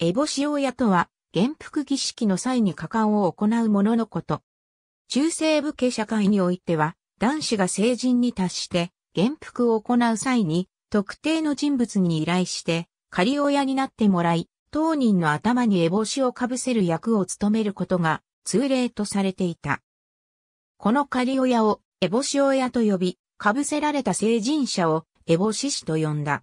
エボシ親とは、元服儀式の際に果敢を行うもののこと。中西部家社会においては、男子が成人に達して、元服を行う際に、特定の人物に依頼して、仮親になってもらい、当人の頭に烏帽子をかぶせる役を務めることが、通例とされていた。この仮親を、烏帽子親と呼び、かぶせられた成人者を、烏帽子師と呼んだ。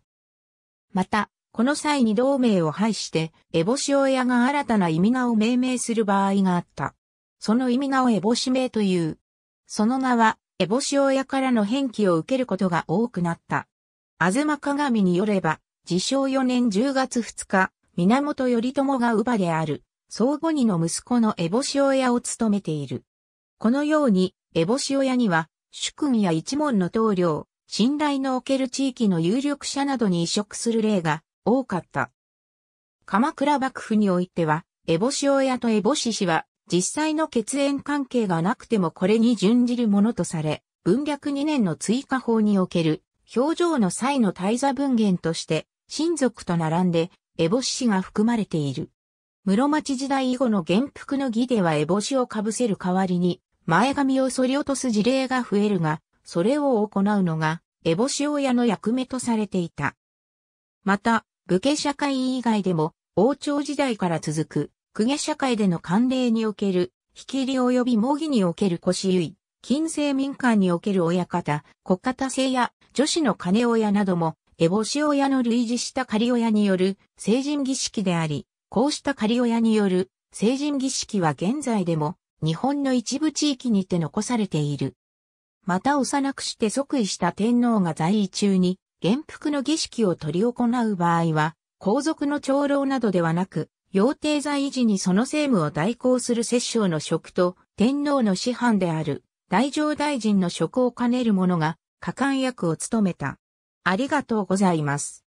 また、この際に同盟を廃して、エボシ親が新たな意味名を命名する場合があった。その意味名をエボシ名という。その名は、エボシ親からの返記を受けることが多くなった。あずま鏡によれば、自称4年10月2日、源頼朝が乳母である、相互にの息子のエボシ親を務めている。このように、エボシ親には、主君や一門の棟梁、信頼のおける地域の有力者などに移植する例が多かった。鎌倉幕府においては、エボシ親とエボシ氏は、実際の血縁関係がなくてもこれに準じるものとされ、文略2年の追加法における、表情の際の大座文言として、親族と並んで、エボシ氏が含まれている。室町時代以後の元服の儀ではエボシをかぶせる代わりに、前髪を反り落とす事例が増えるが、それを行うのが、エボシ親の役目とされていた。また、武家社会以外でも、王朝時代から続く、公家社会での慣例における、引き入り及び模擬における腰結い、近世民間における親方、国方制や女子の金親なども、烏帽子親の類似した仮親による成人儀式であり、こうした仮親による成人儀式は現在でも日本の一部地域にて残されている。また幼くして即位した天皇が在位中に元服の儀式を取り行う場合は、皇族の長老などではなく、妖帝在維持にその政務を代行する摂政の職と天皇の師範である大乗大臣の職を兼ねる者が、加官役を務めた。ありがとうございます。